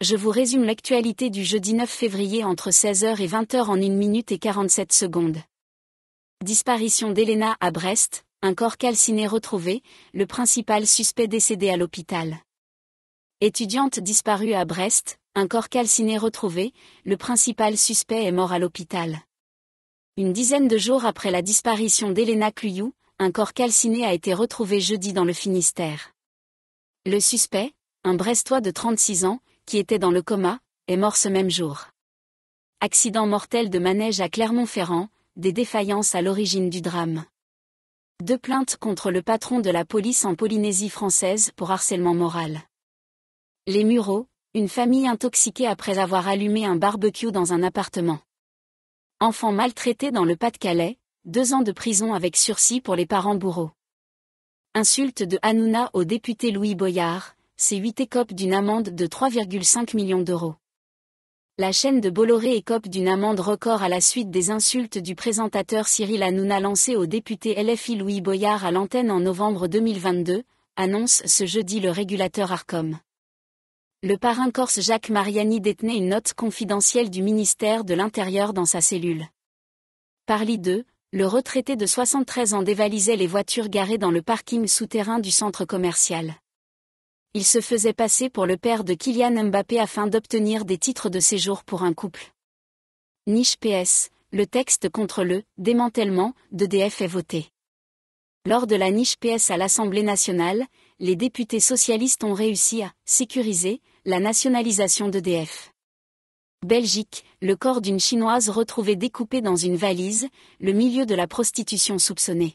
je vous résume l'actualité du jeudi 9 février entre 16h et 20h en 1 minute et 47 secondes. Disparition d'Elena à Brest, un corps calciné retrouvé, le principal suspect décédé à l'hôpital. Étudiante disparue à Brest, un corps calciné retrouvé, le principal suspect est mort à l'hôpital. Une dizaine de jours après la disparition d'Elena Cluyou, un corps calciné a été retrouvé jeudi dans le Finistère. Le suspect, un Brestois de 36 ans, qui était dans le coma, est mort ce même jour. Accident mortel de manège à Clermont-Ferrand, des défaillances à l'origine du drame. Deux plaintes contre le patron de la police en Polynésie française pour harcèlement moral. Les Mureaux, une famille intoxiquée après avoir allumé un barbecue dans un appartement. Enfant maltraité dans le Pas-de-Calais, deux ans de prison avec sursis pour les parents bourreaux. Insulte de Hanouna au député Louis Boyard, ces 8 écopes d'une amende de 3,5 millions d'euros. La chaîne de Bolloré écope d'une amende record à la suite des insultes du présentateur Cyril Hanouna lancées au député LFI Louis Boyard à l'antenne en novembre 2022, annonce ce jeudi le régulateur Arcom. Le parrain corse Jacques Mariani détenait une note confidentielle du ministère de l'Intérieur dans sa cellule. Par li le retraité de 73 ans dévalisait les voitures garées dans le parking souterrain du centre commercial il se faisait passer pour le père de Kylian Mbappé afin d'obtenir des titres de séjour pour un couple. Niche PS, le texte contre le démantèlement d'EDF est voté. Lors de la niche PS à l'Assemblée nationale, les députés socialistes ont réussi à sécuriser la nationalisation d'EDF. Belgique, le corps d'une Chinoise retrouvée découpée dans une valise, le milieu de la prostitution soupçonnée.